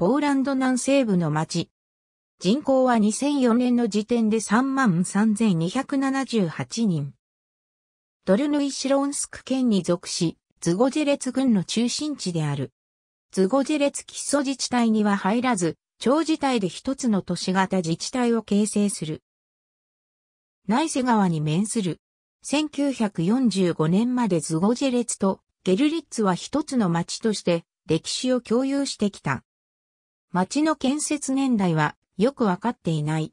ポーランド南西部の町。人口は2004年の時点で33,278人。ドルヌイシロンスク県に属し、ズゴジェレツ郡の中心地である。ズゴジェレツ基礎自治体には入らず、町自体で一つの都市型自治体を形成する。内瀬川に面する。1945年までズゴジェレツとゲルリッツは一つの町として歴史を共有してきた。町の建設年代はよくわかっていない。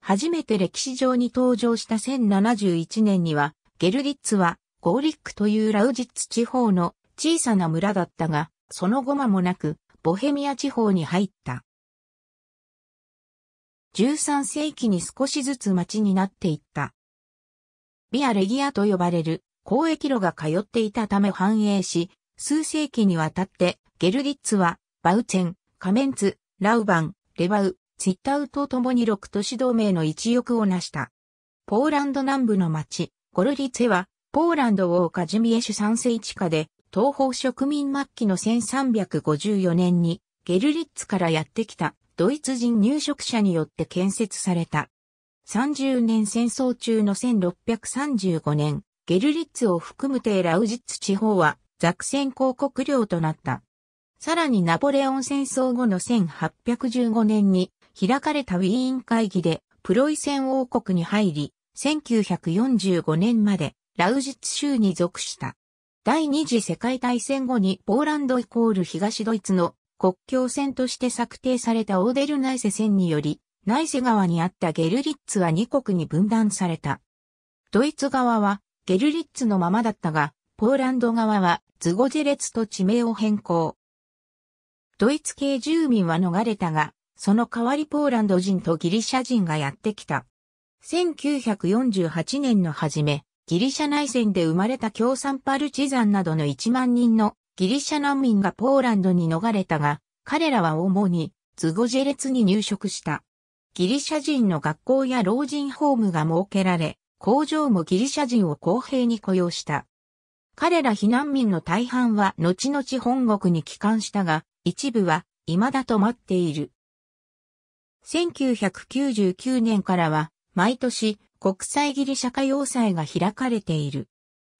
初めて歴史上に登場した1071年には、ゲルリッツはゴーリックというラウジッツ地方の小さな村だったが、その後間もなくボヘミア地方に入った。13世紀に少しずつ町になっていった。ビアレギアと呼ばれる交易路が通っていたため繁栄し、数世紀にわたってゲルリッツはバウチェン、カメンツ、ラウバン、レバウ、ツィッタウと共に6都市同盟の一翼を成した。ポーランド南部の町、ゴルリツェは、ポーランド王カジミエシュ三世地下で、東方植民末期の1354年に、ゲルリッツからやってきた、ドイツ人入植者によって建設された。30年戦争中の1635年、ゲルリッツを含むテーラウジッツ地方は、ザクセン公国領となった。さらにナポレオン戦争後の1815年に開かれたウィーン会議でプロイセン王国に入り、1945年までラウジツ州に属した。第二次世界大戦後にポーランドイコール東ドイツの国境線として策定されたオーデルナイセ線により、ナイセ川にあったゲルリッツは2国に分断された。ドイツ側はゲルリッツのままだったが、ポーランド側はズゴジェレツと地名を変更。ドイツ系住民は逃れたが、その代わりポーランド人とギリシャ人がやってきた。1948年の初め、ギリシャ内戦で生まれた共産パルチザンなどの1万人のギリシャ難民がポーランドに逃れたが、彼らは主にズゴジェレツに入植した。ギリシャ人の学校や老人ホームが設けられ、工場もギリシャ人を公平に雇用した。彼ら避難民の大半は後々本国に帰還したが、一部は未だ止まっている。1999年からは毎年国際ギリシャ歌要祭が開かれている。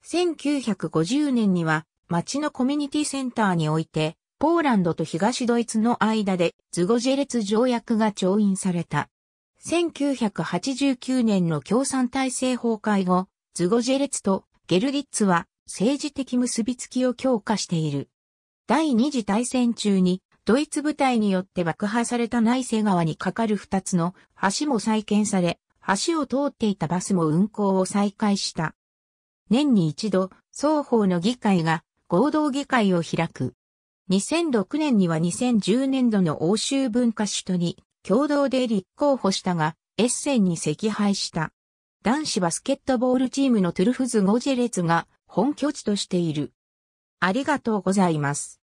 1950年には町のコミュニティセンターにおいてポーランドと東ドイツの間でズゴジェレツ条約が調印された。1989年の共産体制崩壊後、ズゴジェレツとゲルリッツは政治的結びつきを強化している。第二次大戦中にドイツ部隊によって爆破された内瀬川に架かる二つの橋も再建され、橋を通っていたバスも運行を再開した。年に一度、双方の議会が合同議会を開く。2006年には2010年度の欧州文化首都に共同で立候補したが、エッセンに赤敗した。男子バスケットボールチームのトゥルフズ・ゴジェレツが本拠地としている。ありがとうございます。